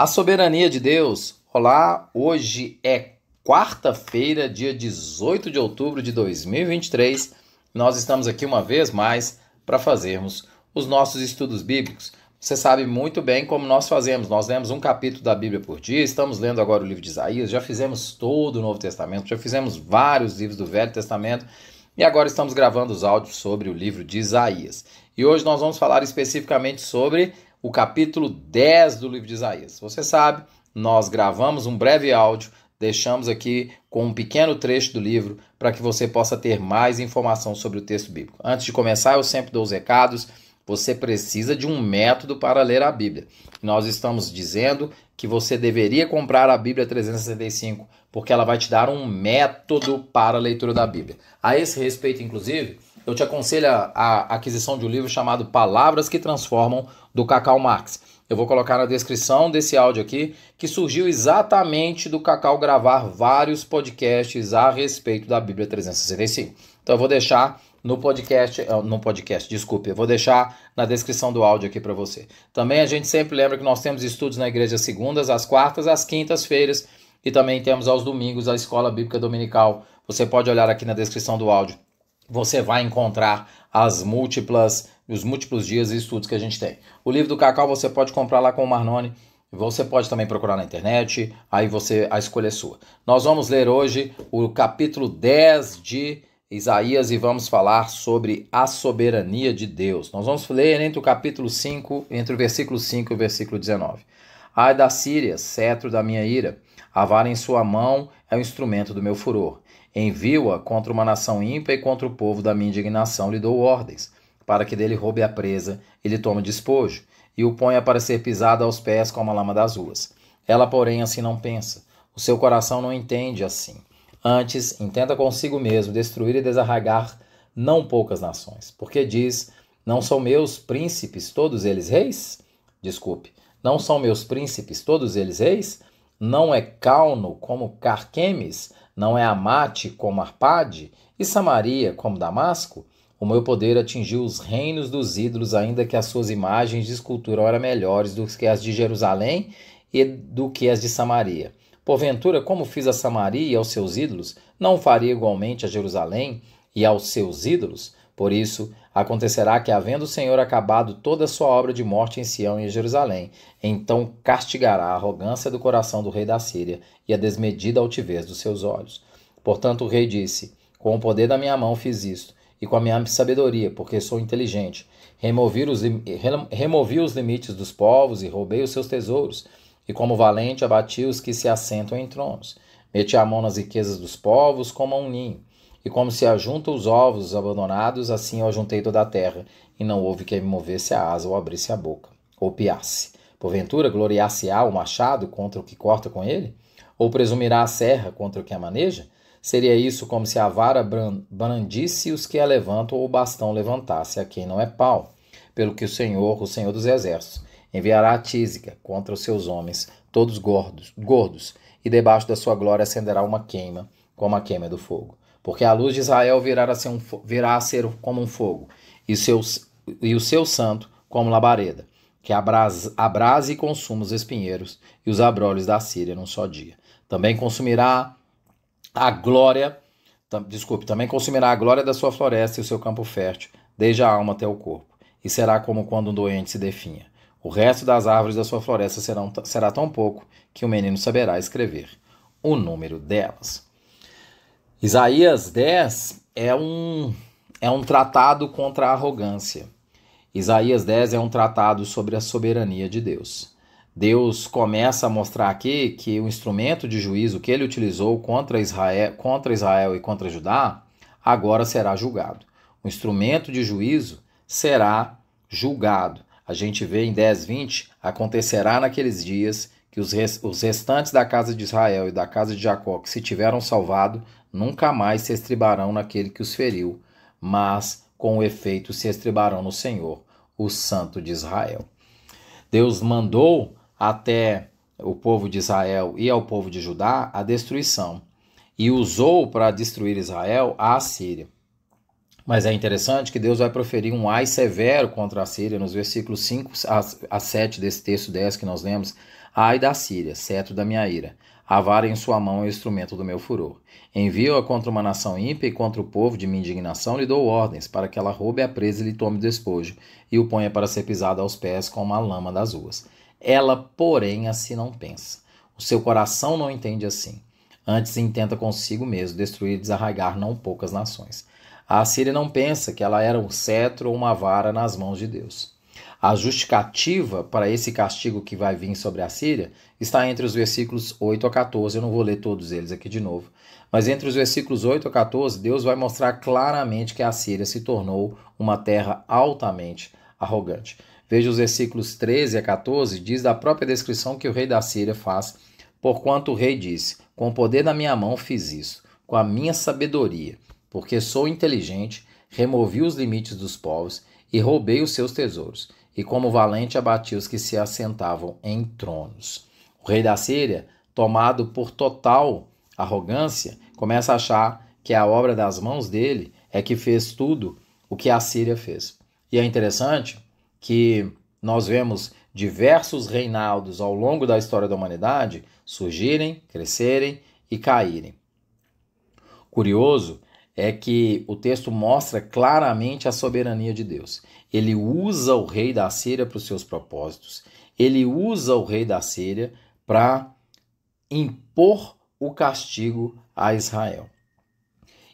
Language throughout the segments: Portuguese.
A soberania de Deus. Olá, hoje é quarta-feira, dia 18 de outubro de 2023. Nós estamos aqui uma vez mais para fazermos os nossos estudos bíblicos. Você sabe muito bem como nós fazemos. Nós lemos um capítulo da Bíblia por dia, estamos lendo agora o livro de Isaías, já fizemos todo o Novo Testamento, já fizemos vários livros do Velho Testamento e agora estamos gravando os áudios sobre o livro de Isaías. E hoje nós vamos falar especificamente sobre o capítulo 10 do livro de Isaías. Você sabe, nós gravamos um breve áudio, deixamos aqui com um pequeno trecho do livro para que você possa ter mais informação sobre o texto bíblico. Antes de começar, eu sempre dou os recados. Você precisa de um método para ler a Bíblia. Nós estamos dizendo que você deveria comprar a Bíblia 365, porque ela vai te dar um método para a leitura da Bíblia. A esse respeito, inclusive, eu te aconselho a, aquisição de um livro chamado Palavras que Transformam, do Cacau Marx. Eu vou colocar na descrição desse áudio aqui, que surgiu exatamente do Cacau gravar vários podcasts a respeito da Bíblia 365. Então eu vou deixar no podcast, eh, no podcast, desculpe, eu vou deixar na descrição do áudio aqui para você. Também a gente sempre lembra que nós temos estudos na igreja segundas, às quartas, às quintas-feiras e também temos aos domingos a escola bíblica dominical. Você pode olhar aqui na descrição do áudio você vai encontrar as múltiplas, os múltiplos dias e estudos que a gente tem. O livro do Cacau você pode comprar lá com o Marnone, você pode também procurar na internet, aí você a escolha é sua. Nós vamos ler hoje o capítulo 10 de Isaías e vamos falar sobre a soberania de Deus. Nós vamos ler entre o capítulo 5, entre o versículo 5 e o versículo 19. Ai da Síria, cetro da minha ira, a vara em sua mão é o instrumento do meu furor. Envio-a contra uma nação ímpia e contra o povo da minha indignação lhe dou ordens, para que dele roube a presa e lhe tome despojo, e o ponha para ser pisado aos pés como a lama das ruas. Ela, porém, assim não pensa. O seu coração não entende assim. Antes, intenta consigo mesmo destruir e desarragar não poucas nações, porque diz: Não são meus príncipes todos eles reis? Desculpe, não são meus príncipes todos eles reis? não é Calno como Carquemes, não é Amate como Arpade, e Samaria como Damasco, o meu poder atingiu os reinos dos ídolos, ainda que as suas imagens de escultura eram melhores do que as de Jerusalém e do que as de Samaria. Porventura, como fiz a Samaria e aos seus ídolos, não faria igualmente a Jerusalém e aos seus ídolos? Por isso, Acontecerá que, havendo o Senhor acabado toda a sua obra de morte em Sião e em Jerusalém, então castigará a arrogância do coração do rei da Síria e a desmedida altivez dos seus olhos. Portanto, o rei disse: Com o poder da minha mão fiz isto, e com a minha sabedoria, porque sou inteligente. Removi os, removi os limites dos povos e roubei os seus tesouros, e como valente abati os que se assentam em tronos. Meti a mão nas riquezas dos povos como a um ninho e como se ajunta os ovos abandonados, assim eu ajuntei toda a terra, e não houve quem me movesse a asa ou abrisse a boca, ou piasse. Porventura gloriar-se-á o machado contra o que corta com ele? Ou presumirá a serra contra o que a maneja? Seria isso como se a vara brandisse os que a levantam ou o bastão levantasse a quem não é pau. Pelo que o Senhor, o Senhor dos Exércitos, enviará a tísica contra os seus homens, todos gordos, gordos, e debaixo da sua glória acenderá uma queima, como a queima do fogo porque a luz de Israel virá a ser, um, virá a ser como um fogo, e, seus, e o seu santo como labareda, que abrase, e consuma os espinheiros e os abrolhos da Síria num só dia. Também consumirá a glória, tam, desculpe, também consumirá a glória da sua floresta e o seu campo fértil, desde a alma até o corpo, e será como quando um doente se definha. O resto das árvores da sua floresta serão, será tão pouco que o menino saberá escrever o número delas. Isaías 10 é um, é um tratado contra a arrogância. Isaías 10 é um tratado sobre a soberania de Deus. Deus começa a mostrar aqui que o instrumento de juízo que ele utilizou contra Israel, contra Israel e contra Judá agora será julgado. O instrumento de juízo será julgado. A gente vê em 10, 20: acontecerá naqueles dias que os, os restantes da casa de Israel e da casa de Jacó que se tiveram salvado nunca mais se estribarão naquele que os feriu, mas com efeito se estribarão no Senhor, o Santo de Israel. Deus mandou até o povo de Israel e ao povo de Judá a destruição, e usou para destruir Israel a Assíria. Mas é interessante que Deus vai proferir um ai severo contra a Síria nos versículos 5 a 7 desse texto 10 que nós lemos. Ai da Síria, cetro da minha ira. A vara em sua mão é o instrumento do meu furor. Envio-a contra uma nação ímpia e contra o povo de minha indignação lhe dou ordens para que ela roube a presa e lhe tome o despojo, e o ponha para ser pisado aos pés com uma lama das ruas. Ela, porém, assim não pensa. O seu coração não entende assim. Antes intenta consigo mesmo destruir e desarraigar não poucas nações. A Síria não pensa que ela era um cetro ou uma vara nas mãos de Deus. A justificativa para esse castigo que vai vir sobre a Síria está entre os versículos 8 a 14. Eu não vou ler todos eles aqui de novo. Mas entre os versículos 8 a 14, Deus vai mostrar claramente que a Síria se tornou uma terra altamente arrogante. Veja os versículos 13 a 14, diz da própria descrição que o rei da Síria faz, porquanto o rei disse: Com o poder da minha mão fiz isso, com a minha sabedoria, porque sou inteligente, removi os limites dos povos e roubei os seus tesouros e como valente abatia os que se assentavam em tronos. O rei da Síria, tomado por total arrogância, começa a achar que a obra das mãos dele é que fez tudo o que a Síria fez. E é interessante que nós vemos diversos reinados ao longo da história da humanidade surgirem, crescerem e caírem. Curioso é que o texto mostra claramente a soberania de Deus. Ele usa o rei da Síria para os seus propósitos, ele usa o rei da Síria para impor o castigo a Israel.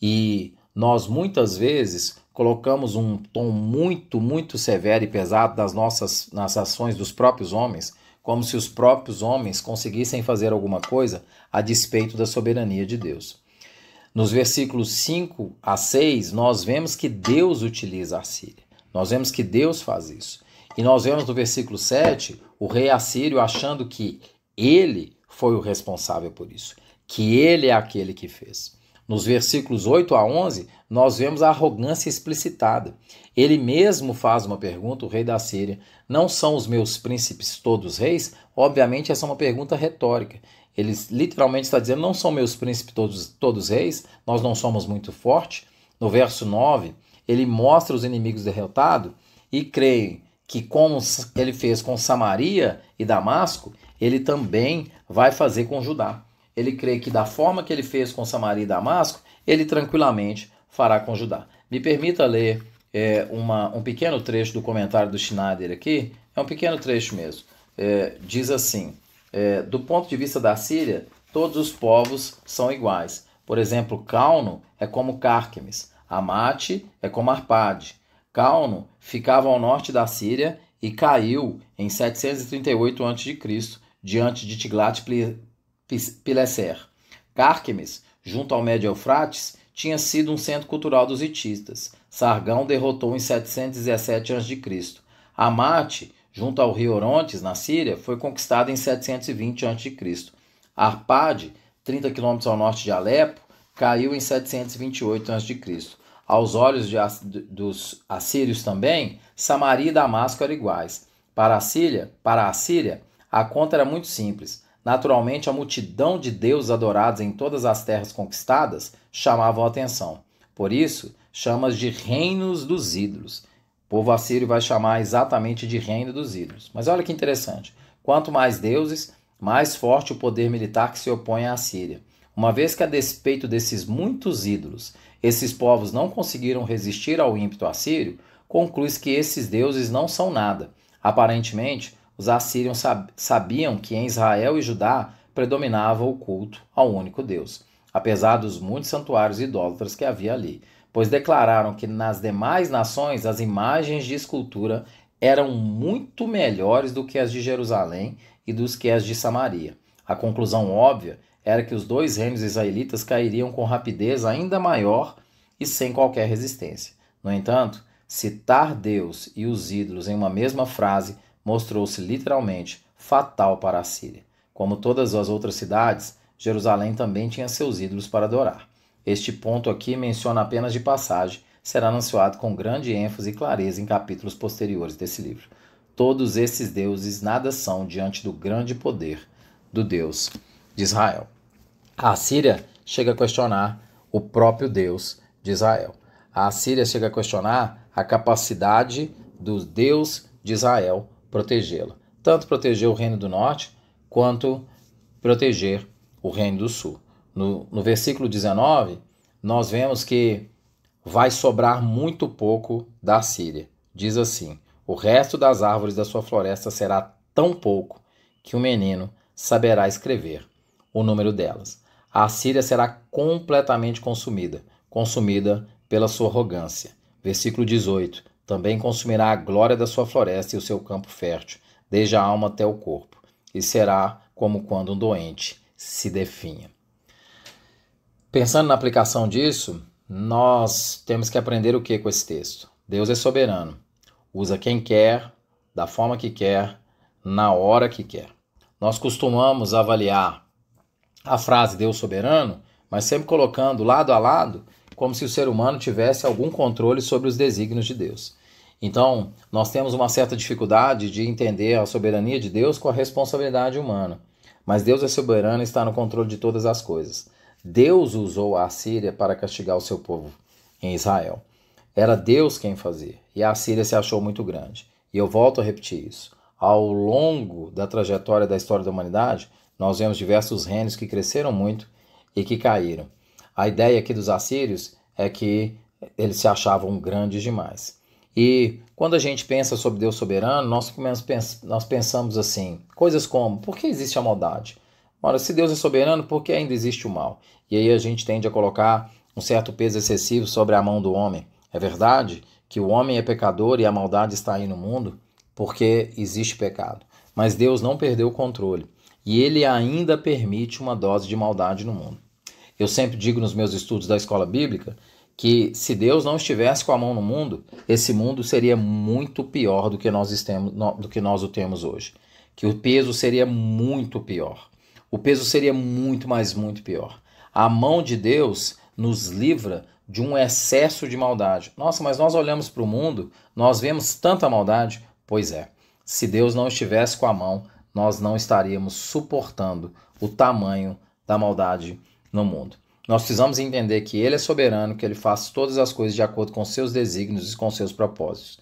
E nós muitas vezes colocamos um tom muito, muito severo e pesado nas nossas nas ações dos próprios homens, como se os próprios homens conseguissem fazer alguma coisa a despeito da soberania de Deus. Nos versículos 5 a 6, nós vemos que Deus utiliza a Síria. Nós vemos que Deus faz isso. E nós vemos no versículo 7 o rei assírio achando que ele foi o responsável por isso, que ele é aquele que fez. Nos versículos 8 a 11, nós vemos a arrogância explicitada. Ele mesmo faz uma pergunta, o rei da Síria: Não são os meus príncipes todos reis? Obviamente, essa é uma pergunta retórica. Ele literalmente está dizendo: Não são meus príncipes todos, todos reis, nós não somos muito fortes. No verso 9, ele mostra os inimigos derrotados e creem que, como ele fez com Samaria e Damasco, ele também vai fazer com Judá. Ele crê que, da forma que ele fez com Samaria e Damasco, ele tranquilamente fará com Judá. Me permita ler é, uma, um pequeno trecho do comentário do Schneider aqui, é um pequeno trecho mesmo. É, diz assim é, do ponto de vista da Síria, todos os povos são iguais. Por exemplo, Cauno é como Cárquemes, Amate é como Arpade. Cauno ficava ao norte da Síria e caiu em 738 a.C., diante de Tiglat-Pileser. Cárquemes, junto ao Médio Eufrates, tinha sido um centro cultural dos hititas. Sargão derrotou em 717 a.C. Amate junto ao rio Orontes, na Síria, foi conquistada em 720 a.C. Arpade, 30 km ao norte de Alepo, caiu em 728 a.C. Aos olhos de, dos assírios também, Samaria e Damasco eram iguais. Para a Síria, para a Síria, a conta era muito simples. Naturalmente, a multidão de deuses adorados em todas as terras conquistadas chamavam a atenção. Por isso, chamas de reinos dos ídolos. O povo assírio vai chamar exatamente de reino dos ídolos. Mas olha que interessante. Quanto mais deuses, mais forte o poder militar que se opõe à Síria. Uma vez que, a despeito desses muitos ídolos, esses povos não conseguiram resistir ao ímpeto assírio, conclui-se que esses deuses não são nada. Aparentemente, os assírios sabiam que em Israel e Judá predominava o culto ao único Deus, apesar dos muitos santuários idólatras que havia ali pois declararam que nas demais nações as imagens de escultura eram muito melhores do que as de Jerusalém e dos que as de Samaria. A conclusão óbvia era que os dois reinos israelitas cairiam com rapidez ainda maior e sem qualquer resistência. No entanto, citar Deus e os ídolos em uma mesma frase mostrou-se literalmente fatal para a Síria. Como todas as outras cidades, Jerusalém também tinha seus ídolos para adorar. Este ponto aqui menciona apenas de passagem, será anunciado com grande ênfase e clareza em capítulos posteriores desse livro. Todos esses deuses nada são diante do grande poder do Deus de Israel. A Assíria chega a questionar o próprio Deus de Israel. A Assíria chega a questionar a capacidade do Deus de Israel protegê-la. Tanto proteger o reino do norte quanto proteger o reino do sul no, no versículo 19, nós vemos que vai sobrar muito pouco da Síria. Diz assim: O resto das árvores da sua floresta será tão pouco que o menino saberá escrever o número delas. A Síria será completamente consumida, consumida pela sua arrogância. Versículo 18: Também consumirá a glória da sua floresta e o seu campo fértil, desde a alma até o corpo, e será como quando um doente se definha. Pensando na aplicação disso, nós temos que aprender o que com esse texto? Deus é soberano. Usa quem quer, da forma que quer, na hora que quer. Nós costumamos avaliar a frase Deus soberano, mas sempre colocando lado a lado, como se o ser humano tivesse algum controle sobre os desígnios de Deus. Então, nós temos uma certa dificuldade de entender a soberania de Deus com a responsabilidade humana. Mas Deus é soberano e está no controle de todas as coisas. Deus usou a Assíria para castigar o seu povo em Israel. Era Deus quem fazia, e a Assíria se achou muito grande. E eu volto a repetir isso. Ao longo da trajetória da história da humanidade, nós vemos diversos reinos que cresceram muito e que caíram. A ideia aqui dos assírios é que eles se achavam grandes demais. E quando a gente pensa sobre Deus soberano, nós, nós pensamos assim: coisas como por que existe a maldade? Ora, se Deus é soberano, por que ainda existe o mal? E aí a gente tende a colocar um certo peso excessivo sobre a mão do homem. É verdade que o homem é pecador e a maldade está aí no mundo porque existe pecado. Mas Deus não perdeu o controle e ele ainda permite uma dose de maldade no mundo. Eu sempre digo nos meus estudos da escola bíblica que se Deus não estivesse com a mão no mundo, esse mundo seria muito pior do que nós, estemos, do que nós o temos hoje. Que o peso seria muito pior o peso seria muito, mais muito pior. A mão de Deus nos livra de um excesso de maldade. Nossa, mas nós olhamos para o mundo, nós vemos tanta maldade. Pois é, se Deus não estivesse com a mão, nós não estaríamos suportando o tamanho da maldade no mundo. Nós precisamos entender que Ele é soberano, que Ele faz todas as coisas de acordo com seus desígnios e com seus propósitos.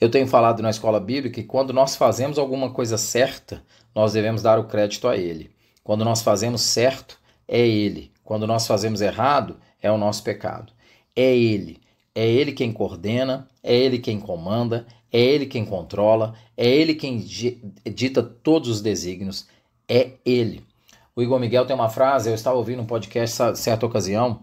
Eu tenho falado na escola bíblica que quando nós fazemos alguma coisa certa, nós devemos dar o crédito a Ele. Quando nós fazemos certo, é Ele. Quando nós fazemos errado, é o nosso pecado. É Ele. É Ele quem coordena, é Ele quem comanda, é Ele quem controla, é Ele quem dita todos os desígnios. É Ele. O Igor Miguel tem uma frase, eu estava ouvindo um podcast certa ocasião,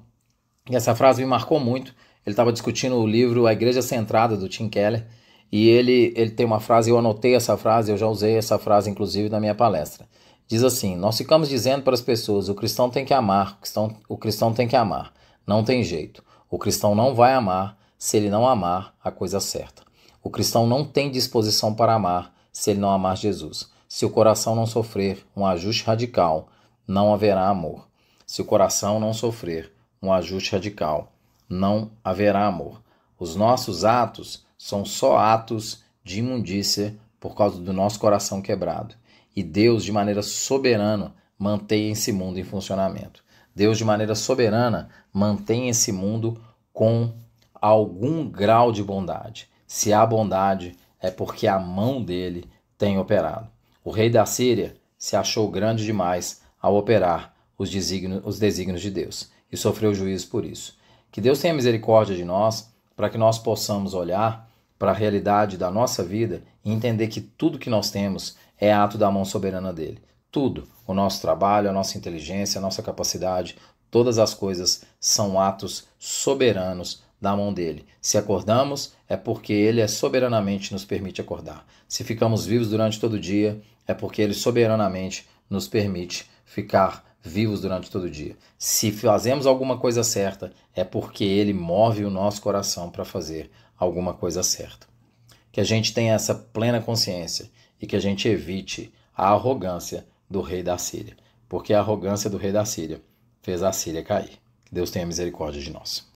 e essa frase me marcou muito. Ele estava discutindo o livro A Igreja Centrada, do Tim Keller, e ele, ele tem uma frase, eu anotei essa frase, eu já usei essa frase inclusive na minha palestra. Diz assim: Nós ficamos dizendo para as pessoas: o cristão tem que amar, o cristão, o cristão tem que amar. Não tem jeito. O cristão não vai amar se ele não amar a coisa certa. O cristão não tem disposição para amar se ele não amar Jesus. Se o coração não sofrer um ajuste radical, não haverá amor. Se o coração não sofrer um ajuste radical, não haverá amor. Os nossos atos são só atos de imundícia por causa do nosso coração quebrado e Deus, de maneira soberana, mantém esse mundo em funcionamento. Deus, de maneira soberana, mantém esse mundo com algum grau de bondade. Se há bondade, é porque a mão dele tem operado. O rei da Síria se achou grande demais ao operar os desígnios, os desígnios de Deus e sofreu juízo por isso. Que Deus tenha misericórdia de nós, para que nós possamos olhar para a realidade da nossa vida e entender que tudo que nós temos é ato da mão soberana dele. Tudo, o nosso trabalho, a nossa inteligência, a nossa capacidade, todas as coisas são atos soberanos da mão dele. Se acordamos, é porque ele é soberanamente nos permite acordar. Se ficamos vivos durante todo o dia, é porque ele soberanamente nos permite ficar vivos durante todo o dia. Se fazemos alguma coisa certa, é porque ele move o nosso coração para fazer alguma coisa certa. Que a gente tenha essa plena consciência e que a gente evite a arrogância do rei da Síria, porque a arrogância do rei da Síria fez a Síria cair. Que Deus tenha misericórdia de nós.